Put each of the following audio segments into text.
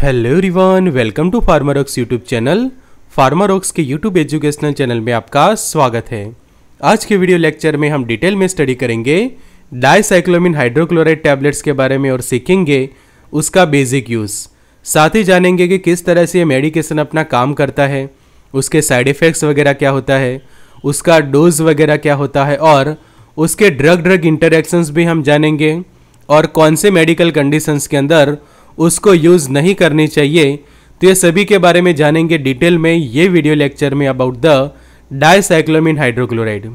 hello everyone welcome to Pharmarocks YouTube channel Pharmarocks के YouTube educational channel में आपका स्वागत है आज के वीडियो लेक्चर में हम डिटेल में स्टडी करेंगे डायसाइक्लोमिन हाइड्रोक्लोराइड टैबलेट्स के बारे में और सीखेंगे उसका बेसिक यूज़ साथ ही जानेंगे कि किस तरह से ये मेडिकेशन अपना काम करता है उसके साइड इफ़ेक्ट्स वगैरह क्या होता है उसका डोज वगैरह क्या होता है और उसके ड्रग ड्रग इंटरेक्शंस भी हम जानेंगे और कौन से मेडिकल कंडीशंस के अंदर उसको यूज़ नहीं करनी चाहिए तो ये सभी के बारे में जानेंगे डिटेल में ये वीडियो लेक्चर में अबाउट द डायसाइक्लोमिन हाइड्रोक्लोराइड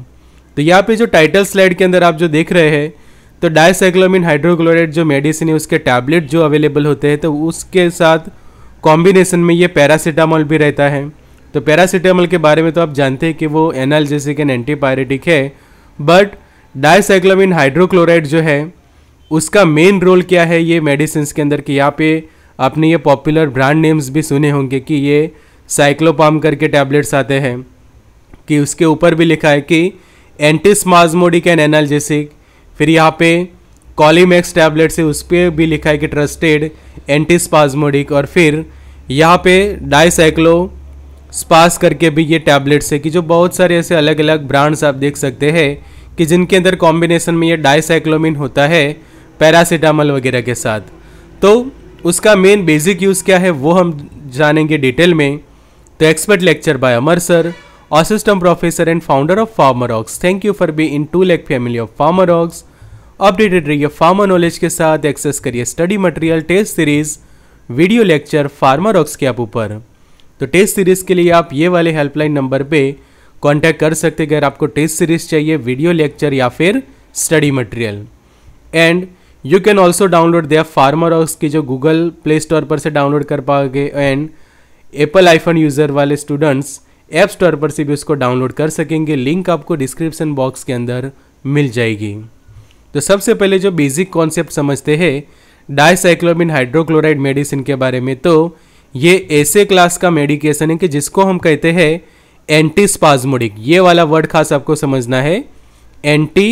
तो यहाँ पे जो टाइटल स्लाइड के अंदर आप जो देख रहे हैं तो डायसाइक्लोमिन हाइड्रोक्लोराइड जो मेडिसिन है उसके टैबलेट जो अवेलेबल होते हैं तो उसके साथ कॉम्बिनेशन में ये पैरासीटामॉल भी रहता है तो पैरासीटामॉल के बारे में तो आप जानते हैं कि वो जैसे एंड एंटीपायरेटिक है बट डायसाइक्लोमिन हाइड्रोक्लोराइड जो है उसका मेन रोल क्या है ये मेडिसिन के अंदर कि यहाँ पे आपने ये पॉपुलर ब्रांड नेम्स भी सुने होंगे कि ये साइक्लोपाम करके टैबलेट्स आते हैं कि उसके ऊपर भी लिखा है कि एंटीस्माजमोडिक एंड एनालजेसिक फिर यहाँ पे कॉलीमैक्स टैबलेट्स है उस पर भी लिखा है कि ट्रस्टेड एंटीस्पाजमोडिक और फिर यहाँ पे डाईसाइक्लो स्पास करके भी ये टैबलेट्स है कि जो बहुत सारे ऐसे अलग अलग ब्रांड्स आप देख सकते हैं कि जिनके अंदर कॉम्बिनेशन में ये डाईसाइक्लोमिन होता है पैरासीटामल वगैरह के साथ तो उसका मेन बेसिक यूज़ क्या है वो हम जानेंगे डिटेल में तो expert lecture by Amar sir assistant professor and founder of Pharmarocks thank you for be in to lake family of Pharmarocks updated रहिए फार्मर नॉलेज के साथ एक्सेस करिए study material test series video lecture Pharmarocks के app ऊपर तो test series के लिए आप ये वाले हेल्पलाइन नंबर पे कांटेक्ट कर सकते अगर आपको टेस्ट सीरीज़ चाहिए वीडियो लेक्चर या फिर study material and you can also download the pharma house की जो गूगल प्ले स्टोर पर से डाउनलोड कर पाओगे एंड एप्पल आईफोन यूज़र वाले स्टूडेंट्स ऐप स्टोर पर से भी उसको डाउनलोड कर सकेंगे लिंक आपको डिस्क्रिप्शन बॉक्स के अंदर मिल जाएगी तो सबसे पहले जो बेसिक कॉन्सेप्ट समझते हैं डाइसाइक्लोबिन हाइड्रोक्लोराइड मेडिसिन के बारे में तो ये ऐसे क्लास का मेडिकेशन है कि जिसको हम कहते हैं एंटी स्पाजमोडिक ये वाला वर्ड खास आपको समझना है एंटी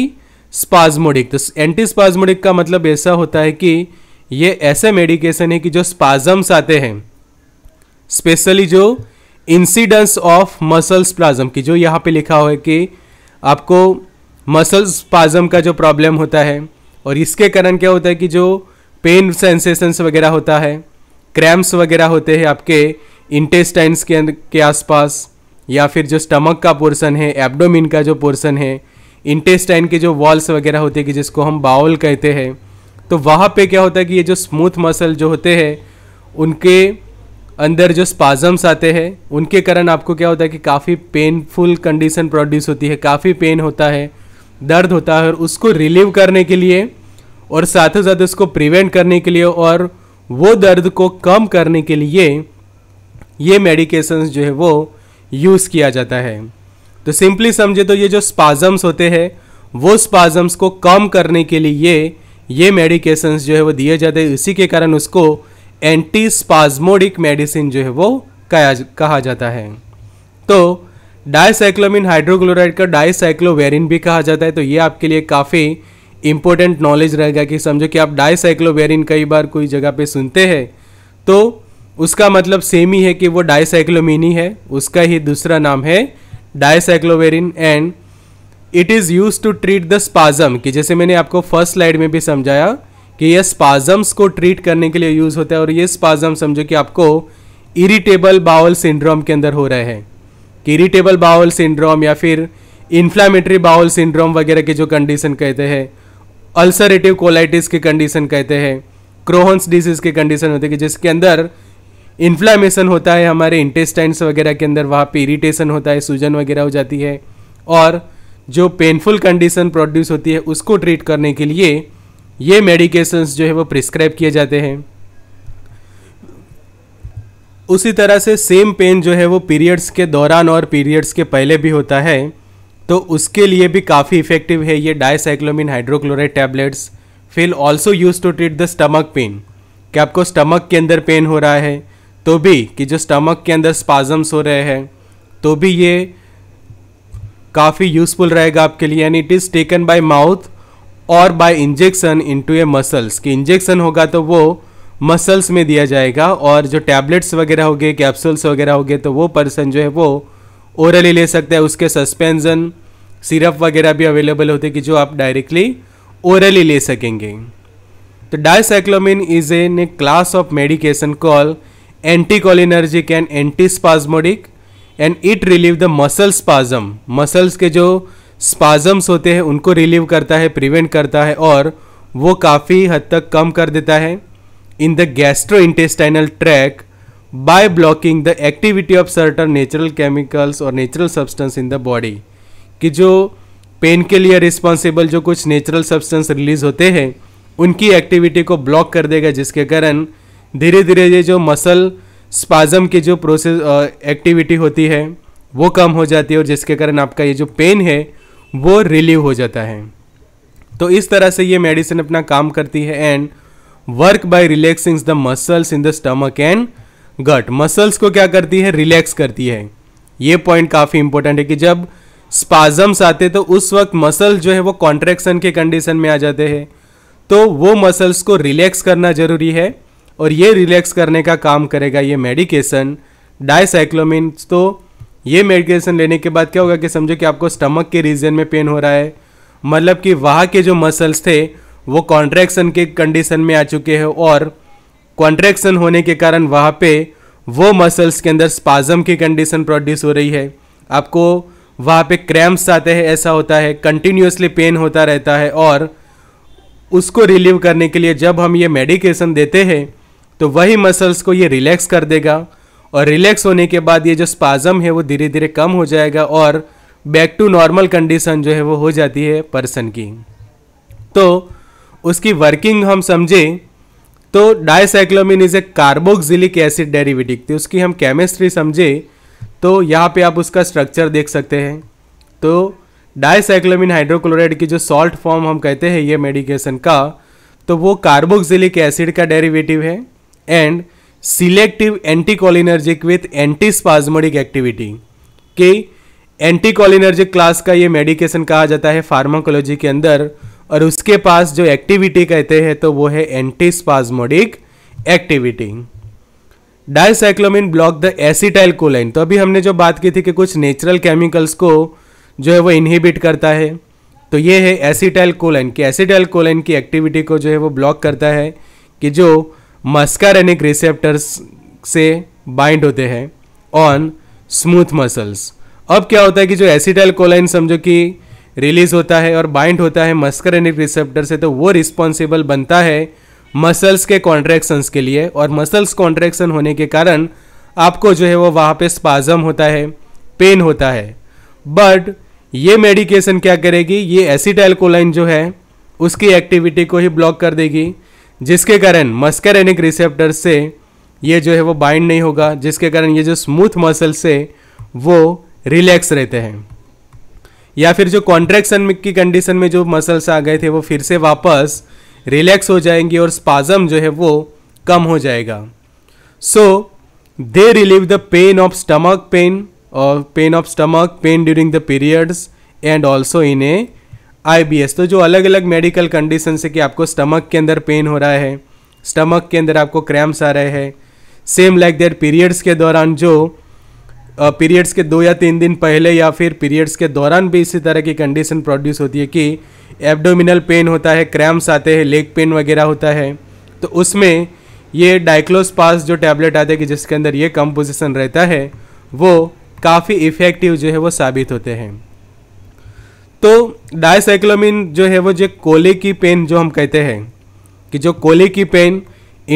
स्पाजमोडिक तो एंटी स्पाजमोडिक का मतलब ऐसा होता है कि ये ऐसे मेडिकेशन है कि जो स्पाजम्स आते हैं स्पेशली जो इंसिडेंस ऑफ मसल स्पाजम की जो यहाँ पे लिखा हुआ है कि आपको मसल स्पाजम का जो प्रॉब्लम होता है और इसके कारण क्या होता है कि जो पेन सेंसेशंस वगैरह होता है क्रैम्प्स वगैरह होते हैं आपके इंटेस्टाइन्स के के आसपास या फिर जो स्टमक का पोर्शन है एब्डोमिन का जो पोर्शन है इंटेस्टाइन के जो वॉल्स वगैरह होते हैं कि जिसको हम बाउल कहते हैं तो वहाँ पे क्या होता है कि ये जो स्मूथ मसल जो होते हैं उनके अंदर जो स्पाजम्स आते हैं उनके कारण आपको क्या होता है कि काफ़ी पेनफुल कंडीशन प्रोड्यूस होती है काफ़ी पेन होता है दर्द होता है और उसको रिलीव करने के लिए और साथ ही साथ उसको प्रिवेंट करने के लिए और वो दर्द को कम करने के लिए ये मेडिकेशंस जो है वो यूज़ किया जाता है तो सिंपली समझे तो ये जो स्पाजम्स होते हैं वो स्पाजम्स को कम करने के लिए ये ये मेडिकेशंस जो है वो दिए जाते हैं इसी के कारण उसको एंटी स्पाजमोडिक मेडिसिन जो है वो कहा जाता है तो डायसाइक्लोमिन हाइड्रोक्लोराइड का डायसाइक्लोवेरिन भी कहा जाता है तो ये आपके लिए काफ़ी इंपॉर्टेंट नॉलेज रहेगा कि समझो कि आप डायसाइक्लोवेरिन कई बार कोई जगह पे सुनते हैं तो उसका मतलब सेम ही है कि वो ही है उसका ही दूसरा नाम है dicycloverine and it is use to treat the spasm कि जैसे मैंने आपको फर्स्ट स्लाइड में भी समझाया कि ये स्पाजम्स को ट्रीट करने के लिए यूज़ होता है और ये स्पाजम समझो कि आपको इरिटेबल बाउल सिंड्रोम के अंदर हो रहे हैं कि इरिटेबल बाउल सिंड्रोम या फिर इन्फ्लामेटरी बाउल सिंड्रोम वगैरह के जो कंडीशन कहते हैं अल्सरेटिव कोलाइटिस की कंडीशन कहते हैं क्रोहन्स डिजीज़ की कंडीशन होती है कि जिसके अंदर इन्फ्लामेशन होता है हमारे इंटेस्टाइन्स वगैरह के अंदर वहाँ पे इरीटेशन होता है सूजन वगैरह हो जाती है और जो पेनफुल कंडीशन प्रोड्यूस होती है उसको ट्रीट करने के लिए ये मेडिकेशंस जो है वो प्रिस्क्राइब किए जाते हैं उसी तरह से सेम पेन जो है वो पीरियड्स के दौरान और पीरियड्स के पहले भी होता है तो उसके लिए भी काफ़ी इफेक्टिव है ये dicyclomine hydrochloride tablets will also use to treat the stomach pain कि आपको स्टमक के अंदर पेन हो रहा है तो भी कि जो स्टमक के अंदर स्पाजम्स हो रहे हैं तो भी ये काफ़ी यूज़फुल रहेगा आपके लिए and it is taken by mouth और by injection into a muscles कि इंजेक्शन होगा तो वो मसल्स में दिया जाएगा और जो टैबलेट्स वगैरह हो गए कैप्सूल्स वगैरह हो गए तो वो पर्सन जो है वो ओरली ले सकते हैं उसके सस्पेंजन सिरप वगैरह भी अवेलेबल होते कि जो आप डायरेक्टली ओरली ले सकेंगे तो dicyclomine is an a class of medication call and anti spasmodic and it relieve the muscle spasm muscles के जो स्पाजम्स होते हैं उनको रिलीव करता है प्रिवेंट करता है और वो काफ़ी हद तक कम कर देता है in the gastro intestinal tract by blocking the activity of certain natural chemicals और natural substance in the body कि जो पेन के लिए रिस्पॉन्सिबल जो कुछ नेचुरल सब्सटेंस रिलीज होते हैं उनकी एक्टिविटी को ब्लॉक कर देगा जिसके कारण धीरे धीरे ये जो मसल स्पाजम की जो प्रोसेस एक्टिविटी होती है वो कम हो जाती है और जिसके कारण आपका ये जो पेन है वो रिलीव हो जाता है तो इस तरह से ये मेडिसिन अपना काम करती है and work by relaxing the muscles in the stomach and gut muscles को क्या करती है रिलैक्स करती है ये पॉइंट काफ़ी इंपॉर्टेंट है कि जब स्पाजम्स आते तो उस वक्त मसल जो है वो कॉन्ट्रैक्शन के कंडीशन में आ जाते हैं तो वो मसल्स को रिलैक्स करना ज़रूरी है और ये रिलैक्स करने का काम करेगा ये मेडिकेशन डायसाइक्लोमिन तो ये मेडिकेशन लेने के बाद क्या होगा कि समझो कि आपको स्टमक के रीजन में पेन हो रहा है मतलब कि वहाँ के जो मसल्स थे वो कॉन्ट्रैक्शन के कंडीशन में आ चुके हैं और कॉन्ट्रैक्शन होने के कारण वहाँ पे वो मसल्स के अंदर स्पाजम की कंडीशन प्रोड्यूस हो रही है आपको वहाँ पे क्रैम्प्स आते हैं ऐसा होता है कंटिन्यूसली पेन होता रहता है और उसको रिलीव करने के लिए जब हम ये मेडिकेशन देते हैं तो वही मसल्स को ये रिलैक्स कर देगा और रिलैक्स होने के बाद ये जो स्पाजम है वो धीरे धीरे कम हो जाएगा और बैक टू नॉर्मल कंडीशन जो है वो हो जाती है पर्सन की तो उसकी वर्किंग हम समझें तो dicyclomine is a carboxylic acid derivative तो उसकी हम केमिस्ट्री समझें तो यहाँ पे आप उसका स्ट्रक्चर देख सकते हैं तो डायसाइक्लोमिन हाइड्रोक्लोराइड की जो सॉल्ट फॉर्म हम कहते हैं ये मेडिकेशन का तो वो कार्बोक्सिलिक एसिड का डेरिवेटिव है selective anticholinergic with anti spasmodic activity के एंटीकोलिनर्जिक क्लास का ये मेडिकेशन कहा जाता है फार्माकोलॉजी के अंदर और उसके पास जो एक्टिविटी कहते हैं तो वो है spasmodic activity dicyclomine block the acetyl choline तो अभी हमने जो बात की थी कि कुछ नेचुरल केमिकल्स को जो है वो इनहिबिट करता है तो ये है एसिटाइल कोलाइन कि एसिटाइल कोलाइन की एक्टिविटी को जो है वो ब्लॉक करता है कि जो मस्कारेनिक रिसेप्टर्स से बाइंड होते हैं ऑन स्मूथ मसल्स अब क्या होता है कि जो एसिटाइल कोलाइन समझो कि रिलीज होता है और बाइंड होता है मस्करेनिक रिसेप्टर से तो वो रिस्पॉन्सिबल बनता है मसल्स के कॉन्ट्रैक्शंस के लिए और मसल्स कॉन्ट्रैक्शन होने के कारण आपको जो है वो वहाँ पे स्पाजम होता है पेन होता है बट ये मेडिकेशन क्या करेगी ये एसिटाइल कोलाइन जो है उसकी एक्टिविटी को ही ब्लॉक कर देगी जिसके कारण मस्करेनिक रिसेप्टर से ये जो है वो बाइंड नहीं होगा जिसके कारण ये जो स्मूथ मसल से वो रिलैक्स रहते हैं या फिर जो कॉन्ट्रैक्शन की कंडीशन में जो मसल्स आ गए थे वो फिर से वापस रिलैक्स हो जाएंगे और स्पाजम जो है वो कम हो जाएगा so they relieve the pain of stomach pain और pain of stomach pain during the periods and also in a IBS तो जो अलग अलग मेडिकल कंडीशन से कि आपको स्टमक के अंदर पेन हो रहा है स्टमक के अंदर आपको क्रैम्प्स आ रहे हैं सेम लाइक दैट पीरियड्स के दौरान जो पीरियड्स के दो या तीन दिन पहले या फिर पीरियड्स के दौरान भी इसी तरह की कंडीशन प्रोड्यूस होती है कि एब्डोमिनल पेन होता है क्रैम्प्स आते हैं लेग पेन वगैरह होता है तो उसमें ये डाइक्लोस पास जो टैबलेट आते हैं कि जिसके अंदर ये कंपोजिशन रहता है वो काफ़ी इफ़ेक्टिव जो है वो साबित होते हैं तो डायसाइक्लोमिन जो है वो जो कोले की पेन जो हम कहते हैं कि जो कोले की pain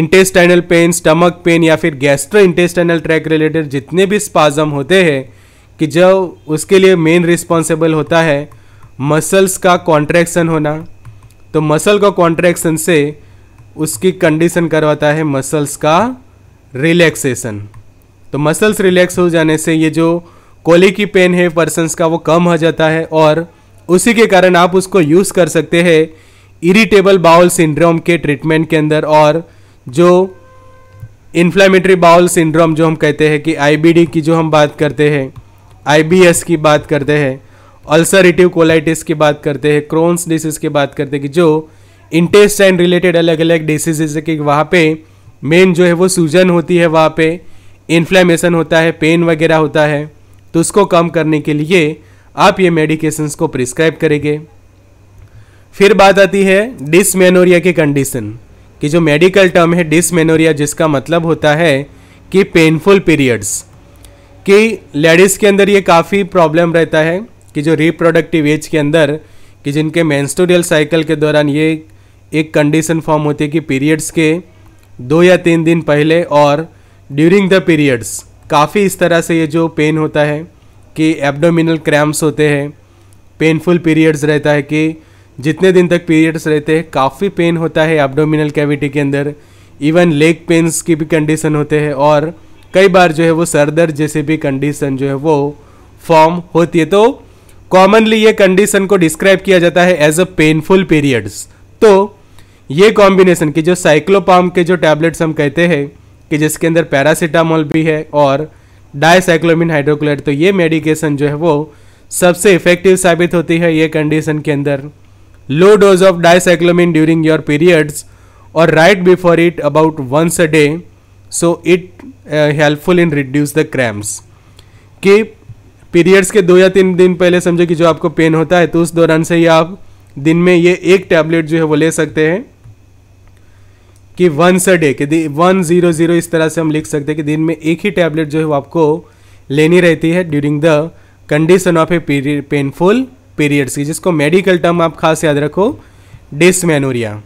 intestinal pain stomach pain या फिर गैस्ट्रो इंटेस्टाइनल ट्रैक रिलेटेड जितने भी स्पाजम होते हैं कि जो उसके लिए मेन रिस्पॉन्सिबल होता है मसल्स का कॉन्ट्रैक्शन होना तो मसल का कॉन्ट्रैक्शन से उसकी कंडीशन करवाता है मसल्स का रिलैक्सेशन तो मसल्स रिलैक्स हो जाने से ये जो कोले की पेन है पर्सनस का वो कम हो जाता है और उसी के कारण आप उसको यूज़ कर सकते हैं इरिटेबल बाउल सिंड्रोम के ट्रीटमेंट के अंदर और जो इन्फ्लामेटरी बाउल सिंड्रोम जो हम कहते हैं कि आईबीडी की जो हम बात करते हैं आईबीएस की बात करते हैं अल्सरेटिव कोलाइटिस की बात करते हैं क्रोन्स डिसीज़ की बात करते हैं कि जो इंटेस्टाइन रिलेटेड अलग अलग डिसीजेज है कि वहाँ पे मेन जो है वो सूजन होती है वहाँ पे इन्फ्लेमेशन होता है पेन वगैरह होता है तो उसको कम करने के लिए आप ये मेडिकेशन को प्रिस्क्राइब करेंगे फिर बात आती है डिसमेनोरिया की कंडीशन कि जो मेडिकल टर्म है डिसमेनोरिया जिसका मतलब होता है कि पेनफुल पीरियड्स कि लेडीज़ के अंदर ये काफ़ी प्रॉब्लम रहता है कि जो रिप्रोडक्टिव एज के अंदर कि जिनके मैंस्टोरियल साइकिल के दौरान ये एक कंडीशन फॉर्म होती है कि पीरियड्स के दो या तीन दिन पहले और ड्यूरिंग द पीरियड्स काफ़ी इस तरह से ये जो पेन होता है कि एब्डोमिनल क्रैम्प्स होते हैं पेनफुल पीरियड्स रहता है कि जितने दिन तक पीरियड्स रहते हैं काफ़ी पेन होता है एब्डोमिनल कैविटी के अंदर इवन लेग पेन्स की भी कंडीशन होते हैं और कई बार जो है वो सर दर्द जैसे भी कंडीशन जो है वो फॉर्म होती है तो कॉमनली ये कंडीशन को डिस्क्राइब किया जाता है एज अ पेनफुल पीरियड्स तो ये कॉम्बिनेशन की जो साइक्लोपाम के जो टैबलेट्स हम कहते हैं कि जिसके अंदर पैरासीटामोल भी है और डायसाइक्लोमिन हाइड्रोक्लोराइड तो ये मेडिकेशन जो है वो सबसे इफेक्टिव साबित होती है ये कंडीशन के अंदर low dose of dicyclomine during your periods और right before it about once a day so it helpful in reduce the cramps कि पीरियड्स के दो या तीन दिन पहले समझो कि जो आपको पेन होता है तो उस दौरान से ही आप दिन में ये एक टैबलेट जो है वो ले सकते हैं कि वंस अ डे कि वन ज़ीरो ज़ीरो इस तरह से हम लिख सकते हैं कि दिन में एक ही टैबलेट जो है वो आपको लेनी रहती है during the condition of a painful periods की जिसको मेडिकल टर्म आप खास याद रखो डिसमेनोरिया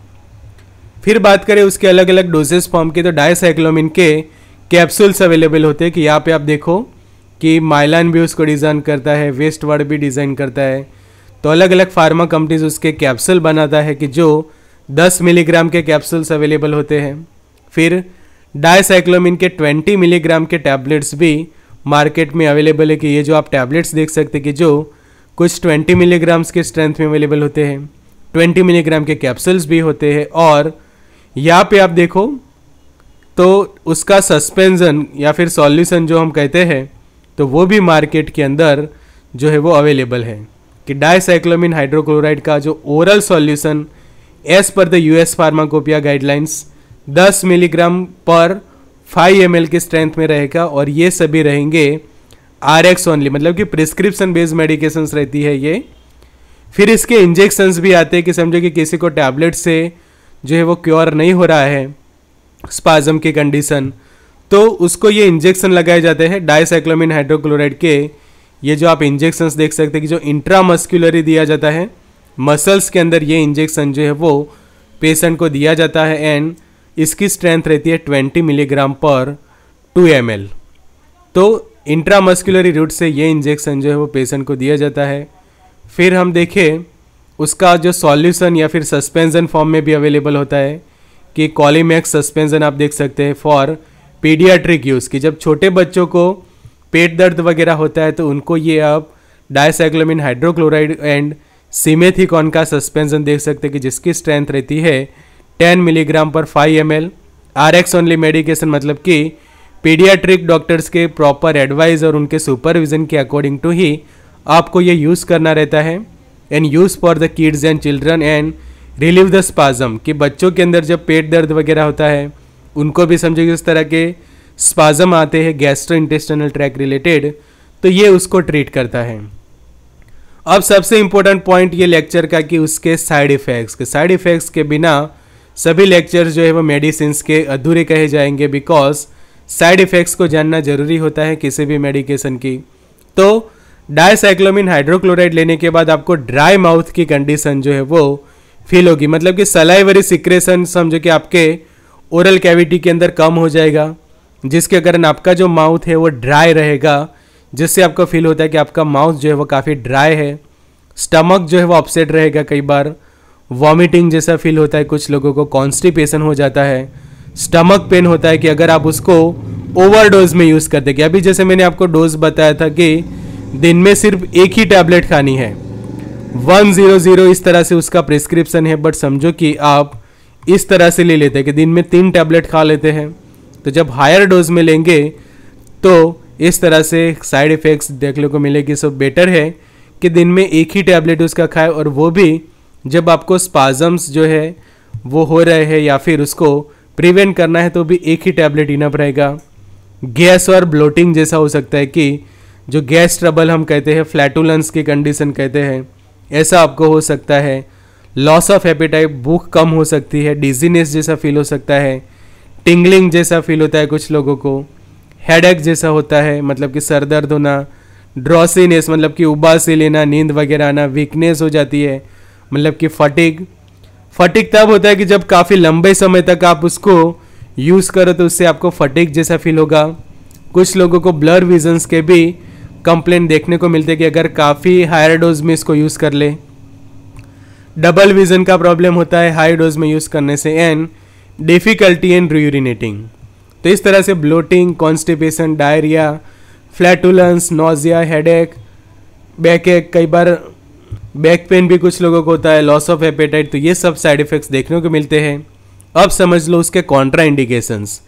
फिर बात करें उसके अलग अलग डोजेस फॉर्म की तो डायसाइक्लोमिन के कैप्सूल्स अवेलेबल होते हैं कि यहाँ पे आप देखो कि माइलान भी उसको डिज़ाइन करता है वेस्ट वर्ड भी डिज़ाइन करता है तो अलग अलग फार्मा कंपनीज उसके कैप्सूल बनाता है कि जो दस मिलीग्राम के कैप्सूल्स अवेलेबल होते हैं फिर डायसाइक्लोमिन के ट्वेंटी मिलीग्राम के टैबलेट्स भी मार्केट में अवेलेबल है कि ये जो आप टैबलेट्स देख सकते कि जो कुछ ट्वेंटी मिलीग्राम्स के स्ट्रेंथ में अवेलेबल होते हैं ट्वेंटी मिलीग्राम के कैप्सूल्स भी होते हैं और यहाँ पे आप देखो तो उसका सस्पेंजन या फिर सॉल्यूशन जो हम कहते हैं तो वो भी मार्केट के अंदर जो है वो अवेलेबल है कि डायसाइक्लोमिन हाइड्रोक्लोराइड का जो oral solution as per the US pharmacopoeia guidelines 10 milligram per 5 M की स्ट्रेंथ में रहेगा और ये सभी रहेंगे आर एक्स ओनली मतलब कि प्रिस्क्रिप्शन बेस्ड मेडिकेशंस रहती है ये फिर इसके इंजेक्शंस भी आते हैं कि समझो कि किसी को टैबलेट से जो है वो क्योर नहीं हो रहा है स्पाजम की कंडीशन तो उसको ये इंजेक्शन लगाए जाते हैं डाइसाइक्लोमिन हाइड्रोक्लोराइड के ये जो आप इंजेक्शंस देख सकते हैं कि जो इंट्रामस्क्यूलरी दिया जाता है मसल्स के अंदर ये इंजेक्शन जो है वो पेशेंट को दिया जाता है एंड इसकी स्ट्रेंथ रहती है twenty milligram per two M तो इंट्रामस्कुलरी रूट से ये इंजेक्शन जो है वो पेशेंट को दिया जाता है फिर हम देखें उसका जो सॉल्यूशन या फिर सस्पेंजन फॉर्म में भी अवेलेबल होता है कि कॉलीमैक्स सस्पेंजन आप देख सकते हैं फॉर पीडियाट्रिक यूज़ की जब छोटे बच्चों को पेट दर्द वगैरह होता है तो उनको ये आप डायसाइक्लोमिन हाइड्रोक्लोराइड एंड सीमेथिकॉन का सस्पेंशन देख सकते हैं कि जिसकी स्ट्रेंथ रहती है 10 milligram per 5 M L R X only medication मतलब कि पीडियाट्रिक डॉक्टर्स के प्रॉपर एडवाइस और उनके सुपरविजन के अकॉर्डिंग टू ही आपको ये यूज़ करना रहता है and use for the kids and children and relieve the spasm कि बच्चों के अंदर जब पेट दर्द वगैरह होता है उनको भी समझो कि उस तरह के स्पाजम आते हैं गैस्ट्रो इंटेस्टनल ट्रैक रिलेटेड तो ये उसको ट्रीट करता है अब सबसे इम्पोर्टेंट पॉइंट ये लेक्चर का कि उसके साइड इफ़ेक्ट्स के साइड इफ़ेक्ट्स के बिना सभी लेक्चर्स जो है वो मेडिसिन के अधूरे कहे जाएंगे बिकॉज साइड इफ़ेक्ट्स को जानना जरूरी होता है किसी भी मेडिकेशन की तो डायसाइक्लोमिन हाइड्रोक्लोराइड लेने के बाद आपको ड्राई माउथ की कंडीशन जो है वो फील होगी मतलब कि सलाइवरी सिक्रेशन समझो कि आपके ओरल कैविटी के अंदर कम हो जाएगा जिसके कारण आपका जो माउथ है वो ड्राई रहेगा जिससे आपको फील होता है कि आपका माउथ जो है वो काफ़ी ड्राई है स्टमक जो है वो अपसेट रहेगा कई बार वॉमिटिंग जैसा फील होता है कुछ लोगों को कॉन्स्टिपेशन हो जाता है स्टमक पेन होता है कि अगर आप उसको ओवर डोज में यूज़ कर देंगे अभी जैसे मैंने आपको डोज बताया था कि दिन में सिर्फ एक ही टैबलेट खानी है वन ज़ीरो ज़ीरो इस तरह से उसका प्रिस्क्रिप्शन है बट समझो कि आप इस तरह से ले लेते हैं कि दिन में तीन टैबलेट खा लेते हैं तो जब हायर डोज में लेंगे तो इस तरह से साइड इफ़ेक्ट्स देखने को मिलेगी सो बेटर है कि दिन में एक ही टैबलेट उसका खाए और वो भी जब आपको स्पाजम्स जो है वो हो रहे हैं या फिर उसको प्रिवेंट करना है तो भी एक ही टैबलेट इनप रहेगा गैस और ब्लोटिंग जैसा हो सकता है कि जो गैस ट्रबल हम कहते हैं फ्लैटुलेंस की कंडीशन कहते हैं ऐसा आपको हो सकता है लॉस ऑफ एपेटाइट भूख कम हो सकती है डिजीनेस जैसा फील हो सकता है टिंगलिंग जैसा फील होता है कुछ लोगों को हेडेक जैसा होता है मतलब कि सर दर्द होना ड्रॉसीनेस मतलब कि उबास से लेना नींद वगैरह आना वीकनेस हो जाती है मतलब कि फटिक फटिक तब होता है कि जब काफ़ी लंबे समय तक आप उसको यूज़ करो तो उससे आपको फटिक जैसा फील होगा कुछ लोगों को ब्लर विजन्स के भी कंप्लेन देखने को मिलते कि अगर काफ़ी हायर डोज में इसको यूज़ कर ले डबल विजन का प्रॉब्लम होता है हाई डोज में यूज़ करने से एंड डिफ़िकल्टी इन रूरिनेटिंग तो इस तरह से bloating constipation diarrhoea flatulence nausea headache backache कई बार बैक पेन भी कुछ लोगों को होता है लॉस ऑफ एपेटाइट तो ये सब साइड इफ़ेक्ट्स देखने को मिलते हैं अब समझ लो उसके कॉन्ट्रा इंडिकेशंस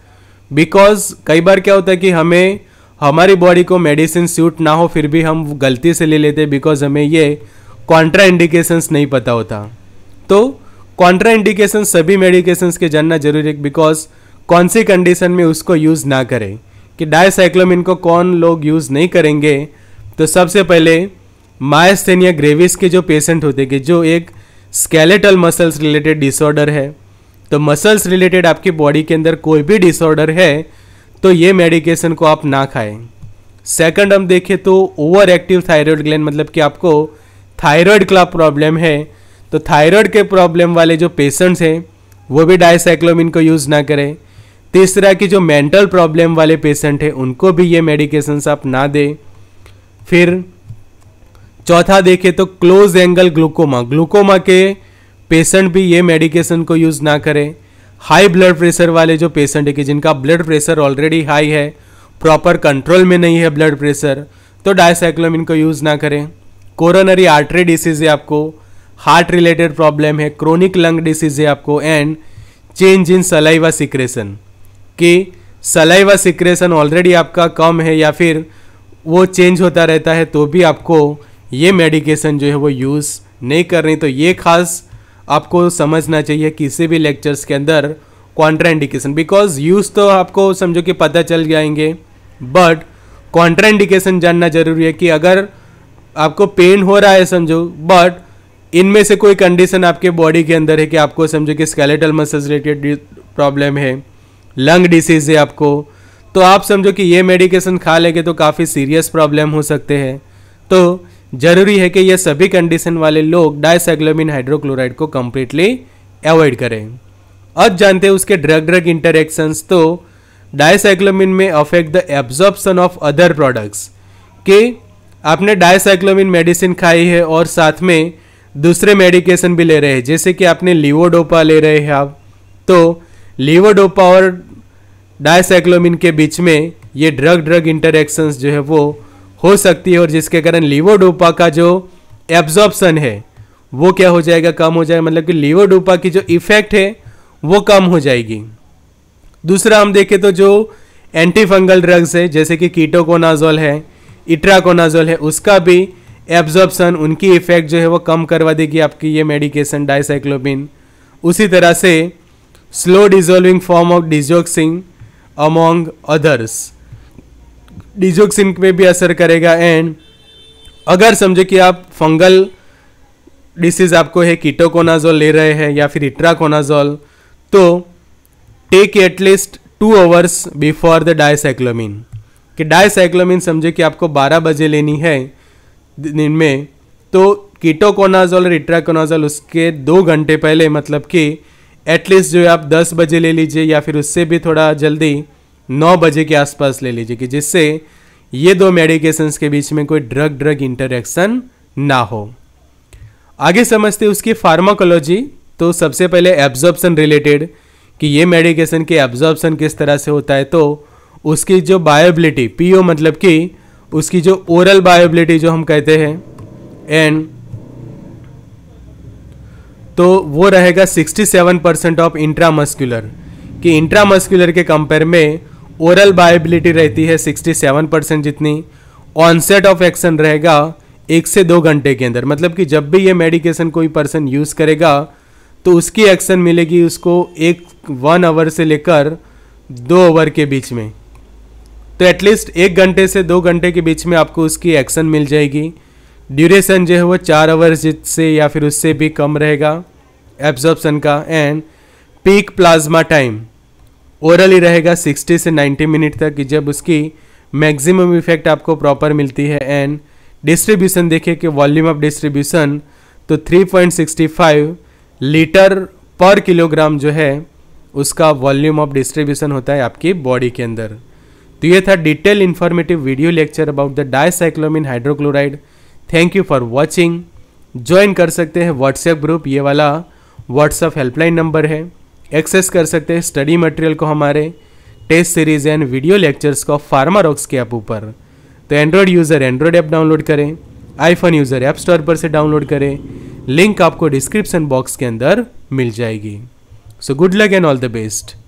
बिकॉज कई बार क्या होता है कि हमें हमारी बॉडी को मेडिसिन सूट ना हो फिर भी हम गलती से ले लेते हैं बिकॉज हमें ये कॉन्ट्रा इंडिकेशंस नहीं पता होता तो कॉन्ट्रा इंडिकेशन सभी मेडिकेशंस के जानना जरूरी है बिकॉज कौन सी कंडीशन में उसको यूज़ ना करें कि डायसाइक्लोमिन को कौन लोग यूज़ नहीं करेंगे तो सबसे पहले मायस्थेनिया ग्रेविस के जो पेशेंट होते हैं कि जो एक स्केलेटल मसल्स रिलेटेड डिसऑर्डर है तो मसल्स रिलेटेड आपकी बॉडी के अंदर कोई भी डिसऑर्डर है तो ये मेडिकेशन को आप ना खाएं सेकंड हम देखें तो ओवर एक्टिव थायराइड ग्लैंड मतलब कि आपको थायराइड का प्रॉब्लम है तो थायराइड के प्रॉब्लम वाले जो पेशेंट्स हैं वो भी डायसाइक्लोमिन को यूज़ ना करें तीसरा कि जो मेंटल प्रॉब्लम वाले पेशेंट हैं उनको भी ये मेडिकेशंस आप ना दें फिर चौथा देखें तो क्लोज एंगल ग्लूकोमा ग्लूकोमा के पेशेंट भी ये मेडिकेशन को यूज़ ना करें हाई ब्लड प्रेशर वाले जो पेशेंट है कि जिनका ब्लड प्रेशर ऑलरेडी हाई है प्रॉपर कंट्रोल में नहीं है ब्लड प्रेशर तो डायसाइक्लोमिन को यूज़ ना करें कोरोनरी आर्टरी डिसीज़ है आपको हार्ट रिलेटेड प्रॉब्लम है क्रोनिक लंग डिसीज़ है आपको and change in saliva secretion कि सलाइवा सिक्रेशन ऑलरेडी आपका कम है या फिर वो चेंज होता रहता है तो भी आपको ये मेडिकेशन जो है वो यूज़ नहीं करनी तो ये खास आपको समझना चाहिए किसी भी लेक्चर्स के अंदर कॉन्ट्राइंडिकेशन बिकॉज यूज़ तो आपको समझो कि पता चल जाएंगे बट कॉन्ट्राइंडिकेशन जानना जरूरी है कि अगर आपको पेन हो रहा है समझो बट इनमें से कोई कंडीशन आपके बॉडी के अंदर है कि आपको समझो कि स्केलेटल मसल्स रिलेटेड प्रॉब्लम है लंग डिसीज़ है आपको तो आप समझो कि ये मेडिकेशन खा लेंगे तो काफ़ी सीरियस प्रॉब्लम हो सकते हैं तो ज़रूरी है कि ये सभी कंडीशन वाले लोग डायसाइक्लोमिन हाइड्रोक्लोराइड को कम्प्लीटली अवॉइड करें अब जानते हैं उसके ड्रग ड्रग इंटरेक्शंस तो dicyclomine may affect the absorption of other products कि आपने डायसाइक्लोमिन मेडिसिन खाई है और साथ में दूसरे मेडिकेशन भी ले रहे हैं जैसे कि आपने लिवोडोपा ले रहे हैं आप तो लिवोडोपा और डायसाइक्लोमिन के बीच में ये ड्रग ड्रग इंटरेक्शंस जो है वो हो सकती है और जिसके कारण लीवोडोपा का जो एब्जॉर्बसन है वो क्या हो जाएगा कम हो जाएगा मतलब कि लीवोडोपा की जो इफेक्ट है वो कम हो जाएगी दूसरा हम देखें तो जो एंटी फंगल ड्रग्स है जैसे कि कीटोकोनाजोल है इट्राकोनाजोल है उसका भी एब्जॉर्बसन उनकी इफेक्ट जो है वो कम करवा देगी आपकी ये मेडिकेशन डायसाइक्लोबिन उसी तरह से slow dissolving form of digoxin among others digoxin पे भी असर करेगा एंड अगर समझो कि आप फंगल डिसीज आपको है कीटोकोनाजोल ले रहे हैं या फिर इट्राकोनाजोल तो take at least two hours before the dicyclomine कि डायसाइक्लोमिन समझे कि आपको 12 बजे लेनी है दिन में तो कीटोकोनाजोल और इट्राकोनाजोल उसके दो घंटे पहले मतलब कि एटलीस्ट जो है आप दस बजे ले लीजिए या फिर उससे भी थोड़ा जल्दी नौ बजे के आसपास ले लीजिए कि जिससे ये दो मेडिकेशंस के बीच में कोई ड्रग ड्रग इंटरेक्शन ना हो आगे समझते उसकी फार्माकोलॉजी तो सबसे पहले एब्जॉर्प्शन रिलेटेड कि ये मेडिकेशन के एब्जॉर्प्शन किस तरह से होता है तो उसकी जो बायोबिलिटी पीओ मतलब कि उसकी जो ओरल बायोबिलिटी जो हम कहते हैं एंड तो वो रहेगा 67 परसेंट ऑफ इंट्रामस्कुलर कि इंट्रामस्कुलर के कंपेयर में ओरल बायबिलिटी रहती है 67 परसेंट जितनी ऑनसेट ऑफ एक्शन रहेगा एक से दो घंटे के अंदर मतलब कि जब भी ये मेडिकेशन कोई पर्सन यूज़ करेगा तो उसकी एक्शन मिलेगी उसको एक वन आवर से लेकर दो ओवर के बीच में तो एटलीस्ट एक घंटे से दो घंटे के बीच में आपको उसकी एक्शन मिल जाएगी ड्यूरेशन जो है वो चार आवर्स से या फिर उससे भी कम रहेगा एब्जॉर्प्शन का and peak plasma time orally रहेगा 60 से 90 मिनट तक जब उसकी मैक्सिमम इफेक्ट आपको प्रॉपर मिलती है एंड डिस्ट्रीब्यूशन देखिए कि वॉल्यूम ऑफ डिस्ट्रीब्यूशन तो 3.65 लीटर पर किलोग्राम जो है उसका वॉल्यूम ऑफ डिस्ट्रीब्यूशन होता है आपकी बॉडी के अंदर तो ये था detail informative video lecture about the dicyclomine hydrochloride thank you for watching join कर सकते हैं व्हाट्सएप ग्रुप ये वाला व्हाट्सएप हेल्पलाइन नंबर है एक्सेस कर सकते हैं स्टडी मटेरियल को हमारे test series and video lectures को फार्मा रॉक्स के ऐप ऊपर तो Android user Android app download करें आईफोन यूज़र ऐप स्टोर पर से डाउनलोड करें लिंक आपको डिस्क्रिप्शन बॉक्स के अंदर मिल जाएगी so good luck and all the best